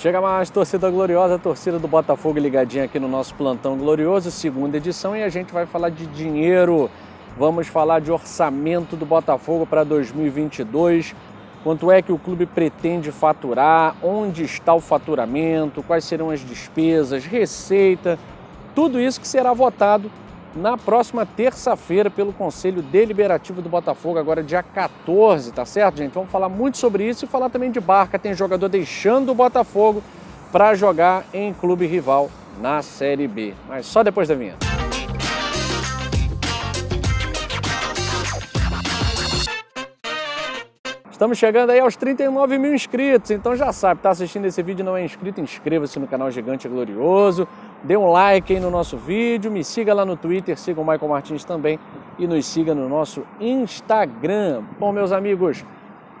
Chega mais, torcida gloriosa, torcida do Botafogo ligadinha aqui no nosso Plantão Glorioso, segunda edição, e a gente vai falar de dinheiro. Vamos falar de orçamento do Botafogo para 2022. Quanto é que o clube pretende faturar? Onde está o faturamento? Quais serão as despesas? Receita? Tudo isso que será votado na próxima terça-feira pelo Conselho Deliberativo do Botafogo, agora dia 14, tá certo, gente? Vamos falar muito sobre isso e falar também de barca. Tem jogador deixando o Botafogo para jogar em clube rival na Série B. Mas só depois da vinheta. Estamos chegando aí aos 39 mil inscritos, então já sabe, está assistindo esse vídeo e não é inscrito, inscreva-se no canal Gigante Glorioso, dê um like aí no nosso vídeo, me siga lá no Twitter, siga o Michael Martins também e nos siga no nosso Instagram. Bom, meus amigos,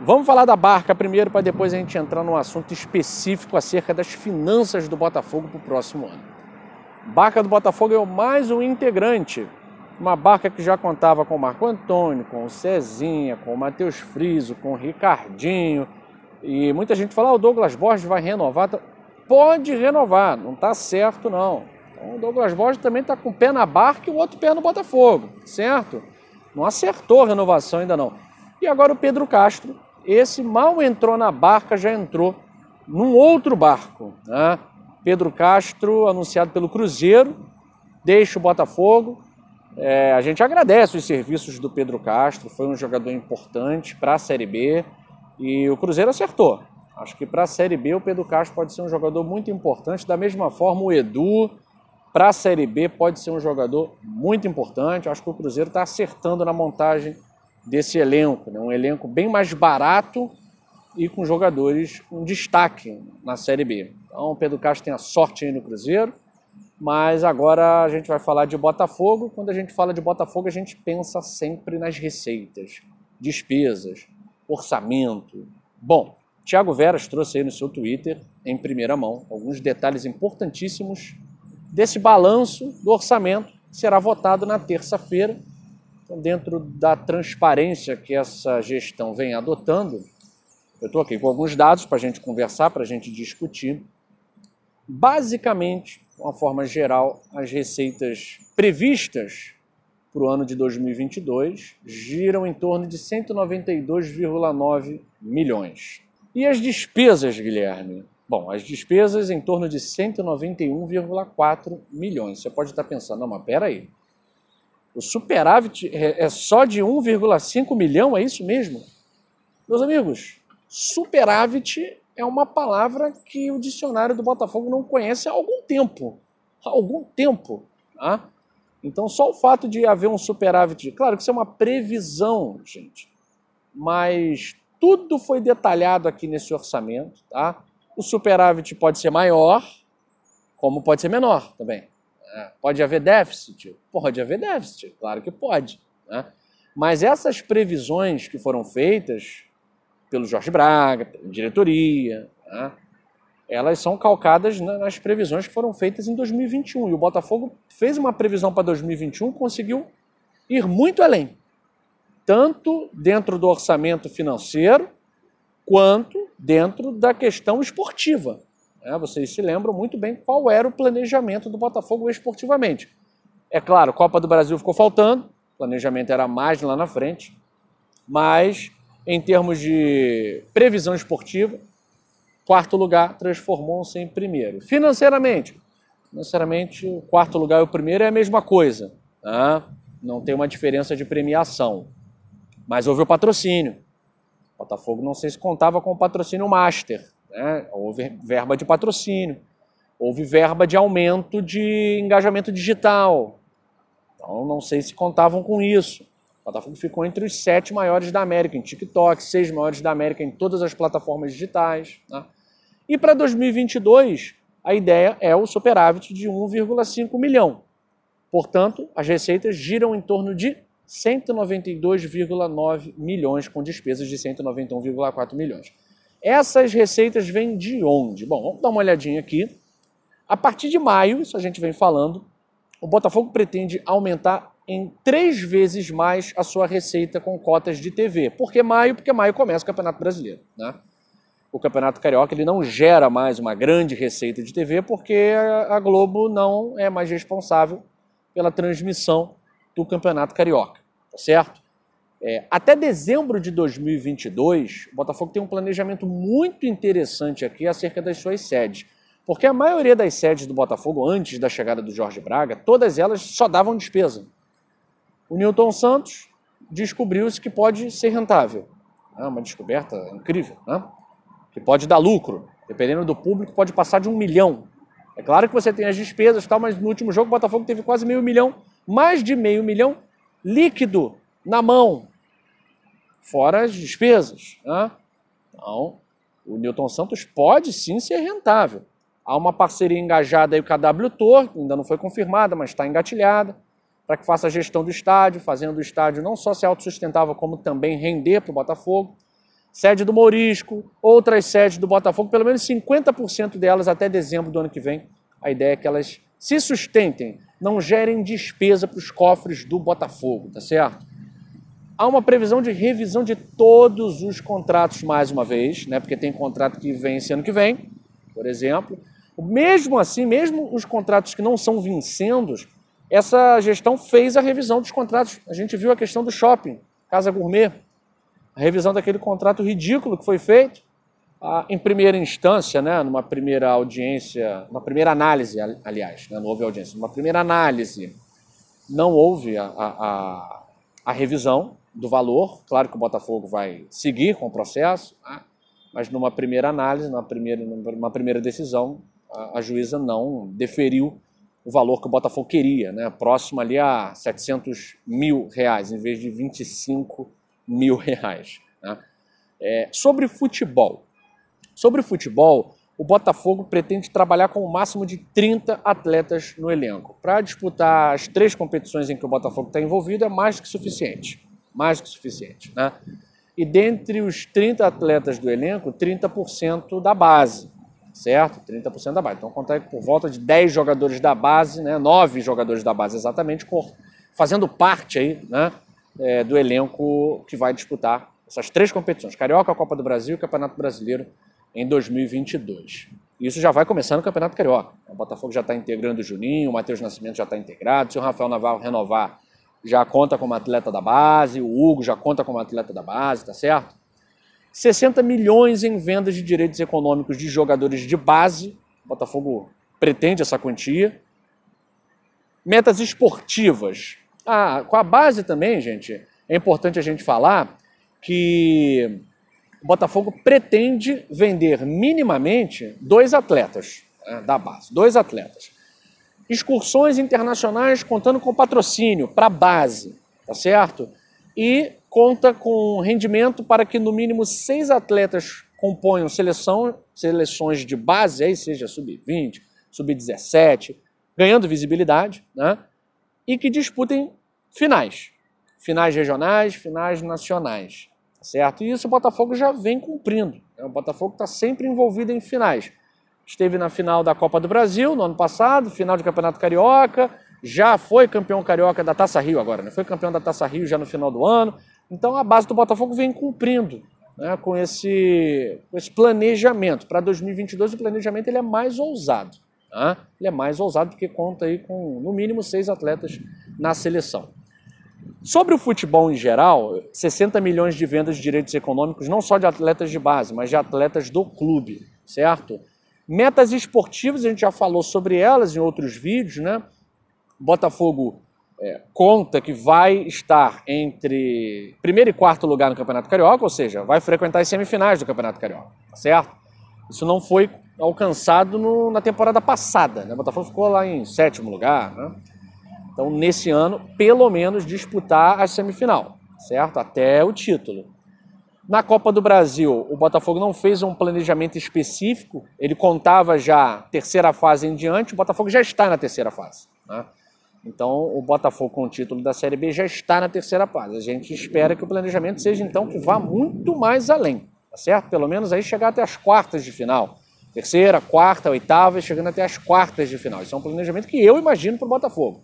vamos falar da barca primeiro para depois a gente entrar num assunto específico acerca das finanças do Botafogo para o próximo ano. Barca do Botafogo é mais um integrante uma barca que já contava com o Marco Antônio, com o Cezinha, com o Matheus Friso, com o Ricardinho. E muita gente fala, ah, o Douglas Borges vai renovar. Tá, pode renovar, não está certo não. Então, o Douglas Borges também está com o um pé na barca e o outro pé no Botafogo, certo? Não acertou a renovação ainda não. E agora o Pedro Castro, esse mal entrou na barca, já entrou num outro barco. Né? Pedro Castro, anunciado pelo Cruzeiro, deixa o Botafogo, é, a gente agradece os serviços do Pedro Castro, foi um jogador importante para a Série B e o Cruzeiro acertou. Acho que para a Série B o Pedro Castro pode ser um jogador muito importante, da mesma forma o Edu para a Série B pode ser um jogador muito importante. Acho que o Cruzeiro está acertando na montagem desse elenco, né? um elenco bem mais barato e com jogadores com destaque na Série B. Então o Pedro Castro tem a sorte aí no Cruzeiro mas agora a gente vai falar de Botafogo. Quando a gente fala de Botafogo, a gente pensa sempre nas receitas, despesas, orçamento. Bom, Tiago Veras trouxe aí no seu Twitter, em primeira mão, alguns detalhes importantíssimos desse balanço do orçamento que será votado na terça-feira. Então, dentro da transparência que essa gestão vem adotando, eu estou aqui com alguns dados para a gente conversar, para a gente discutir. Basicamente, de uma forma geral, as receitas previstas para o ano de 2022 giram em torno de 192,9 milhões. E as despesas, Guilherme? Bom, as despesas em torno de 191,4 milhões. Você pode estar pensando, não, mas peraí, o superávit é, é só de 1,5 milhão, é isso mesmo? Meus amigos, superávit é uma palavra que o dicionário do Botafogo não conhece há algum tempo. Há algum tempo. Tá? Então, só o fato de haver um superávit, claro que isso é uma previsão, gente, mas tudo foi detalhado aqui nesse orçamento. Tá? O superávit pode ser maior, como pode ser menor também. Né? Pode haver déficit? Pode haver déficit, claro que pode. Né? Mas essas previsões que foram feitas pelo Jorge Braga, diretoria, né? elas são calcadas nas previsões que foram feitas em 2021. E o Botafogo fez uma previsão para 2021, conseguiu ir muito além, tanto dentro do orçamento financeiro, quanto dentro da questão esportiva. É, vocês se lembram muito bem qual era o planejamento do Botafogo esportivamente. É claro, Copa do Brasil ficou faltando, o planejamento era mais lá na frente, mas em termos de previsão esportiva. Quarto lugar transformou-se em primeiro. Financeiramente, financeiramente o quarto lugar e o primeiro é a mesma coisa. Tá? Não tem uma diferença de premiação. Mas houve o patrocínio. O Botafogo não sei se contava com o patrocínio master. Né? Houve verba de patrocínio. Houve verba de aumento de engajamento digital. Então não sei se contavam com isso. O Botafogo ficou entre os sete maiores da América em TikTok, seis maiores da América em todas as plataformas digitais. Né? E para 2022, a ideia é o superávit de 1,5 milhão. Portanto, as receitas giram em torno de 192,9 milhões, com despesas de 191,4 milhões. Essas receitas vêm de onde? Bom, vamos dar uma olhadinha aqui. A partir de maio, isso a gente vem falando, o Botafogo pretende aumentar em três vezes mais a sua receita com cotas de TV. Por que maio? Porque maio começa o Campeonato Brasileiro. Né? O Campeonato Carioca ele não gera mais uma grande receita de TV porque a Globo não é mais responsável pela transmissão do Campeonato Carioca, tá certo? É, até dezembro de 2022, o Botafogo tem um planejamento muito interessante aqui acerca das suas sedes. Porque a maioria das sedes do Botafogo, antes da chegada do Jorge Braga, todas elas só davam despesa. O Newton Santos descobriu-se que pode ser rentável. É uma descoberta incrível, né? que pode dar lucro. Dependendo do público, pode passar de um milhão. É claro que você tem as despesas e tal, mas no último jogo o Botafogo teve quase meio milhão, mais de meio milhão líquido na mão, fora as despesas. Né? Então, o Newton Santos pode sim ser rentável. Há uma parceria engajada aí com a W Tor, ainda não foi confirmada, mas está engatilhada para que faça a gestão do estádio, fazendo o estádio não só ser autossustentável, como também render para o Botafogo. Sede do Morisco, outras sedes do Botafogo, pelo menos 50% delas até dezembro do ano que vem. A ideia é que elas se sustentem, não gerem despesa para os cofres do Botafogo, tá certo? Há uma previsão de revisão de todos os contratos mais uma vez, né? Porque tem contrato que vence ano que vem, por exemplo. Mesmo assim, mesmo os contratos que não são vincendos, essa gestão fez a revisão dos contratos. A gente viu a questão do shopping, Casa Gourmet, a revisão daquele contrato ridículo que foi feito. Ah, em primeira instância, né, numa primeira audiência, uma primeira análise, aliás, né, não houve audiência, numa primeira análise, não houve a, a, a, revisão do valor. Claro que o Botafogo vai seguir com o processo, né, mas numa primeira análise, numa primeira, numa primeira decisão, a, a juíza não deferiu o valor que o Botafogo queria, né? próximo ali a 700 mil reais, em vez de 25 mil reais. Né? É, sobre futebol. Sobre futebol, o Botafogo pretende trabalhar com o um máximo de 30 atletas no elenco. Para disputar as três competições em que o Botafogo está envolvido, é mais que suficiente. Mais que suficiente. Né? E dentre os 30 atletas do elenco, 30% da base certo? 30% da base. Então, conta é por volta de 10 jogadores da base, né? 9 jogadores da base exatamente, fazendo parte aí, né? É, do elenco que vai disputar essas três competições: Carioca, Copa do Brasil e Campeonato Brasileiro em 2022. Isso já vai começando o Campeonato Carioca. O Botafogo já está integrando o Juninho, o Matheus Nascimento já está integrado, se o Rafael Navarro renovar, já conta como atleta da base, o Hugo já conta como atleta da base, tá certo? 60 milhões em vendas de direitos econômicos de jogadores de base. O Botafogo pretende essa quantia. Metas esportivas. Ah, com a base também, gente, é importante a gente falar que o Botafogo pretende vender minimamente dois atletas né, da base, dois atletas. Excursões internacionais contando com patrocínio para a base, tá certo? E conta com rendimento para que no mínimo seis atletas componham seleção, seleções de base, aí seja sub-20, sub-17, ganhando visibilidade, né? e que disputem finais, finais regionais, finais nacionais, tá certo? E isso o Botafogo já vem cumprindo. Né? O Botafogo está sempre envolvido em finais. Esteve na final da Copa do Brasil no ano passado, final de Campeonato Carioca, já foi campeão carioca da Taça Rio agora, né? Foi campeão da Taça Rio já no final do ano, então a base do Botafogo vem cumprindo né, com, esse, com esse planejamento. Para 2022 o planejamento ele é mais ousado. Né? Ele é mais ousado porque conta aí com no mínimo seis atletas na seleção. Sobre o futebol em geral, 60 milhões de vendas de direitos econômicos, não só de atletas de base, mas de atletas do clube, certo? Metas esportivas, a gente já falou sobre elas em outros vídeos, né? Botafogo é, conta que vai estar entre primeiro e quarto lugar no Campeonato Carioca, ou seja, vai frequentar as semifinais do Campeonato Carioca, tá certo? Isso não foi alcançado no, na temporada passada, né? O Botafogo ficou lá em sétimo lugar, né? Então, nesse ano, pelo menos disputar a semifinal, certo? Até o título. Na Copa do Brasil, o Botafogo não fez um planejamento específico, ele contava já terceira fase em diante, o Botafogo já está na terceira fase, né? Então, o Botafogo com o título da Série B já está na terceira fase. A gente espera que o planejamento seja, então, que vá muito mais além, tá certo? Pelo menos aí chegar até as quartas de final. Terceira, quarta, oitava, chegando até as quartas de final. Isso é um planejamento que eu imagino para o Botafogo.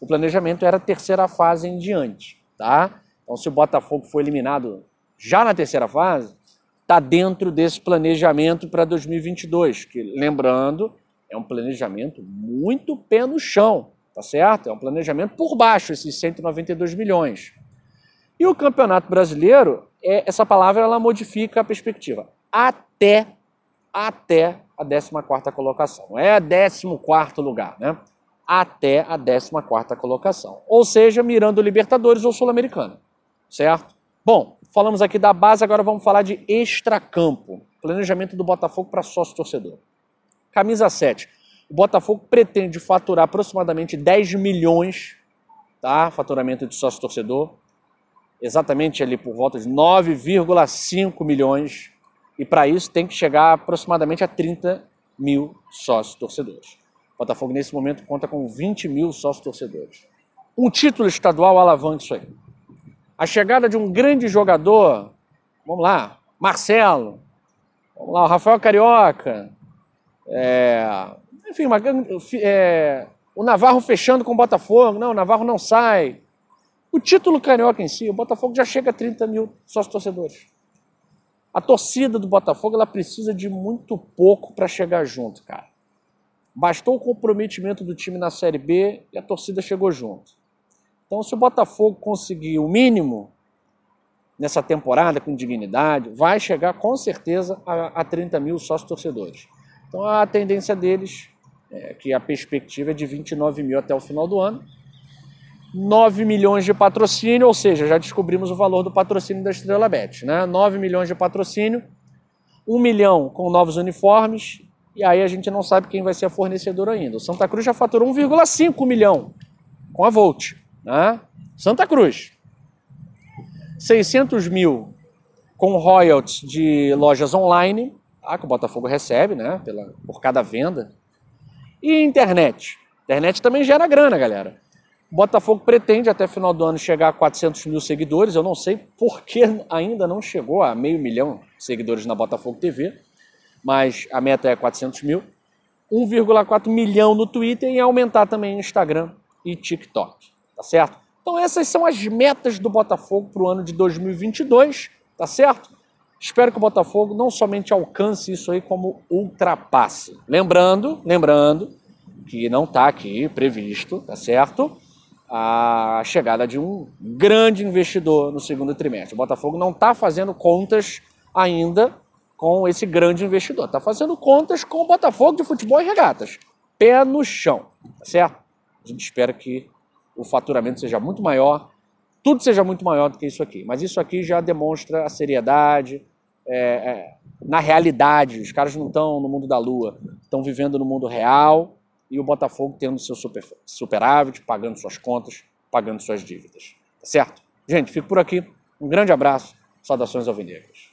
O planejamento era a terceira fase em diante, tá? Então, se o Botafogo for eliminado já na terceira fase, está dentro desse planejamento para 2022, que, lembrando, é um planejamento muito pé no chão tá certo? É um planejamento por baixo esses 192 milhões. E o Campeonato Brasileiro, é, essa palavra ela modifica a perspectiva. Até até a 14ª colocação. Não é 14º lugar, né? Até a 14ª colocação. Ou seja, mirando Libertadores ou Sul-Americana, certo? Bom, falamos aqui da base, agora vamos falar de extracampo. Planejamento do Botafogo para sócio-torcedor. Camisa 7. O Botafogo pretende faturar aproximadamente 10 milhões, tá? Faturamento de sócio torcedor, exatamente ali por volta de 9,5 milhões. E para isso tem que chegar aproximadamente a 30 mil sócios torcedores. O Botafogo, nesse momento, conta com 20 mil sócios torcedores. Um título estadual alavanca isso aí. A chegada de um grande jogador, vamos lá, Marcelo, vamos lá, o Rafael Carioca, é, enfim, uma, é, o Navarro fechando com o Botafogo. Não, o Navarro não sai. O título carioca em si, o Botafogo já chega a 30 mil sócios torcedores. A torcida do Botafogo ela precisa de muito pouco para chegar junto, cara. Bastou o comprometimento do time na Série B e a torcida chegou junto. Então, se o Botafogo conseguir o mínimo nessa temporada com dignidade, vai chegar com certeza a, a 30 mil sócios torcedores. Então, a tendência deles é, que a perspectiva é de 29 mil até o final do ano. 9 milhões de patrocínio, ou seja, já descobrimos o valor do patrocínio da Estrela Bet. Né? 9 milhões de patrocínio, 1 milhão com novos uniformes, e aí a gente não sabe quem vai ser a fornecedora ainda. O Santa Cruz já faturou 1,5 milhão com a Volt. Né? Santa Cruz. 600 mil com royalties de lojas online, tá? que o Botafogo recebe né? Pela, por cada venda e internet? Internet também gera grana, galera. O Botafogo pretende até final do ano chegar a 400 mil seguidores. Eu não sei por que ainda não chegou a meio milhão de seguidores na Botafogo TV, mas a meta é 400 mil. 1,4 milhão no Twitter e aumentar também no Instagram e TikTok, tá certo? Então essas são as metas do Botafogo para o ano de 2022, tá certo? Espero que o Botafogo não somente alcance isso aí, como ultrapasse. Lembrando, lembrando que não está aqui previsto, tá certo? A chegada de um grande investidor no segundo trimestre. O Botafogo não está fazendo contas ainda com esse grande investidor. Está fazendo contas com o Botafogo de futebol e regatas. Pé no chão, tá certo? A gente espera que o faturamento seja muito maior, tudo seja muito maior do que isso aqui. Mas isso aqui já demonstra a seriedade, é, é, na realidade. Os caras não estão no mundo da lua, estão vivendo no mundo real e o Botafogo tendo seu super, superávit, pagando suas contas, pagando suas dívidas. Tá certo? Gente, fico por aqui. Um grande abraço. Saudações Vinegas.